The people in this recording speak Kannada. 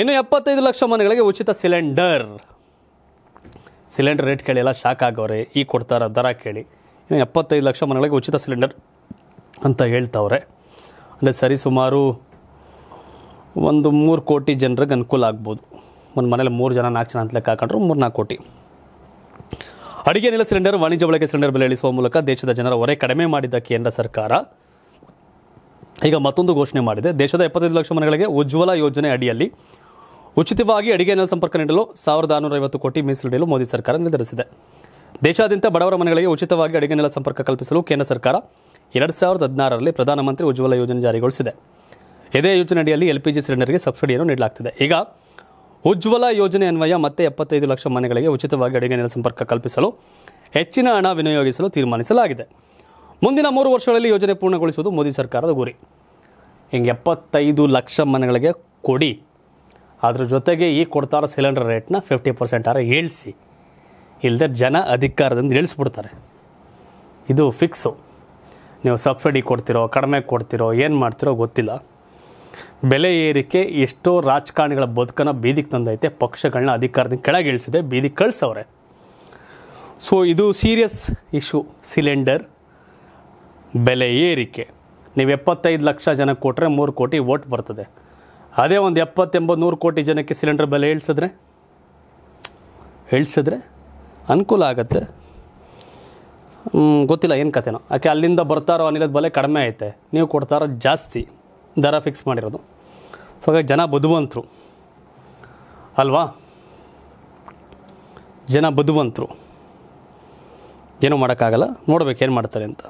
ಇನ್ನು ಎಪ್ಪತ್ತೈದು ಲಕ್ಷ ಮನೆಗಳಿಗೆ ಉಚಿತ ಸಿಲಿಂಡರ್ ಸಿಲಿಂಡರ್ ರೇಟ್ ಕೇಳಿ ಎಲ್ಲ ಶಾಕ್ ಆಗೋರೆ ಈ ಕೊಡ್ತಾರ ದರ ಕೇಳಿ ಇನ್ನು ಎಪ್ಪತ್ತೈದು ಲಕ್ಷ ಮನೆಗಳಿಗೆ ಉಚಿತ ಸಿಲಿಂಡರ್ ಅಂತ ಹೇಳ್ತಾವ್ರೆ ಅಂದರೆ ಸರಿ ಸುಮಾರು ಒಂದು ಮೂರು ಕೋಟಿ ಜನರಿಗೆ ಅನುಕೂಲ ಆಗ್ಬೋದು ಒಂದು ಮನೇಲಿ ಮೂರು ಜನ ನಾಲ್ಕು ಜನ ಅಂತ ಲೆಕ್ಕ ಹಾಕೊಂಡ್ರು ಮೂರು ನಾಲ್ಕು ಕೋಟಿ ಅಡುಗೆ ಅನಿಲ ಸಿಲಿಂಡರ್ ವಾಣಿಜ್ಯ ಬಳಕೆ ಸಿಲಿಂಡರ್ ಬೆಲೆ ಇಳಿಸುವ ಮೂಲಕ ದೇಶದ ಜನರ ಹೊರೆ ಕಡಿಮೆ ಮಾಡಿದ್ದ ಕೇಂದ್ರ ಸರ್ಕಾರ ಈಗ ಮತ್ತೊಂದು ಘೋಷಣೆ ಮಾಡಿದೆ ದೇಶದ ಎಪ್ಪತ್ತೈದು ಲಕ್ಷ ಮನೆಗಳಿಗೆ ಉಜ್ವಲ ಯೋಜನೆ ಅಡಿಯಲ್ಲಿ ಉಚಿತವಾಗಿ ಅಡಿಗೆ ಅನಿಲ ಸಂಪರ್ಕ ನೀಡಲು ಸಾವಿರದ ಆರುನೂರ ಐವತ್ತು ಕೋಟಿ ಮೀಸಲಿಡಲು ಮೋದಿ ಸರ್ಕಾರ ನಿರ್ಧರಿಸಿದೆ ದೇಶಾದ್ಯಂತ ಬಡವರ ಮನೆಗಳಿಗೆ ಉಚಿತವಾಗಿ ಅಡಿಗೆ ಅನಿಲ ಸಂಪರ್ಕ ಕಲ್ಪಿಸಲು ಕೇಂದ್ರ ಸರ್ಕಾರ ಎರಡು ಸಾವಿರದ ಹದಿನಾರರಲ್ಲಿ ಪ್ರಧಾನಮಂತ್ರಿ ಉಜ್ವಲ ಯೋಜನೆ ಜಾರಿಗೊಳಿಸಿದೆ ಇದೇ ಯೋಜನೆಯಡಿಯಲ್ಲಿ ಎಲ್ಪಿಜಿ ಸಿಲಿಂಡರ್ಗೆ ಸಬ್ಸಿಡಿಯನ್ನು ನೀಡಲಾಗುತ್ತಿದೆ ಈಗ ಉಜ್ವಲ ಯೋಜನೆ ಅನ್ವಯ ಮತ್ತೆ ಎಪ್ಪತ್ತೈದು ಲಕ್ಷ ಮನೆಗಳಿಗೆ ಉಚಿತವಾಗಿ ಅಡಿಗೆ ಅನಿಲ ಸಂಪರ್ಕ ಕಲ್ಪಿಸಲು ಹೆಚ್ಚಿನ ಹಣ ವಿನಿಯೋಗಿಸಲು ತೀರ್ಮಾನಿಸಲಾಗಿದೆ ಮುಂದಿನ ಮೂರು ವರ್ಷಗಳಲ್ಲಿ ಯೋಜನೆ ಪೂರ್ಣಗೊಳಿಸುವುದು ಮೋದಿ ಸರ್ಕಾರದ ಗುರಿ ಹಿಂಗೆ ಎಪ್ಪತ್ತೈದು ಲಕ್ಷ ಮನೆಗಳಿಗೆ ಕೊಡಿ ಅದ್ರ ಜೊತೆಗೆ ಈಗ ಕೊಡ್ತಾರೋ ಸಿಲಿಂಡರ್ ರೇಟ್ನ ಫಿಫ್ಟಿ ಪರ್ಸೆಂಟ್ ಆರ ಏಳಿಸಿ ಇಲ್ಲದೆ ಜನ ಅಧಿಕಾರದಿಂದ ಇಳಿಸ್ಬಿಡ್ತಾರೆ ಇದು ಫಿಕ್ಸು ನೀವು ಸಬ್ಸಿಡಿ ಕೊಡ್ತಿರೋ ಕಡಿಮೆ ಕೊಡ್ತಿರೋ ಏನು ಮಾಡ್ತಿರೋ ಗೊತ್ತಿಲ್ಲ ಬೆಲೆ ಏರಿಕೆ ಎಷ್ಟೋ ರಾಜಕಾರಣಿಗಳ ಬದುಕನ್ನು ಬೀದಿಗೆ ತಂದೈತೆ ಪಕ್ಷಗಳನ್ನ ಅಧಿಕಾರದಿಂದ ಕೆಳಗೆ ಇಳಿಸಿದೆ ಬೀದಿಗೆ ಕಳಿಸವ್ರೆ ಸೊ ಇದು ಸೀರಿಯಸ್ ಇಶ್ಯೂ ಸಿಲಿಂಡರ್ ಬೆಲೆ ಏರಿಕೆ ನೀವು ಎಪ್ಪತ್ತೈದು ಲಕ್ಷ ಜನ ಕೊಟ್ಟರೆ ಮೂರು ಕೋಟಿ ಓಟ್ ಬರ್ತದೆ ಅದೇ ಒಂದು ಎಪ್ಪತ್ತೆಂಬತ್ತು ನೂರು ಕೋಟಿ ಜನಕ್ಕೆ ಸಿಲಿಂಡರ್ ಬೆಲೆ ಇಳಿಸಿದ್ರೆ ಇಳಿಸಿದ್ರೆ ಅನುಕೂಲ ಆಗುತ್ತೆ ಗೊತ್ತಿಲ್ಲ ಏನು ಕಥೆನೋ ಯಾಕೆ ಅಲ್ಲಿಂದ ಬರ್ತಾರೋ ಅನಿಲದ ಬೆಲೆ ಕಡಿಮೆ ಐತೆ ನೀವು ಕೊಡ್ತಾರೋ ಜಾಸ್ತಿ ದರ ಫಿಕ್ಸ್ ಮಾಡಿರೋದು ಸೊ ಹಾಗಾಗಿ ಜನ ಬುದ್ಧಿವಂತರು ಅಲ್ವಾ ಜನ ಬುದ್ಧಿವಂತರು ಏನೂ ಮಾಡೋಕ್ಕಾಗಲ್ಲ ನೋಡ್ಬೇಕು ಏನು ಮಾಡ್ತಾರೆ ಅಂತ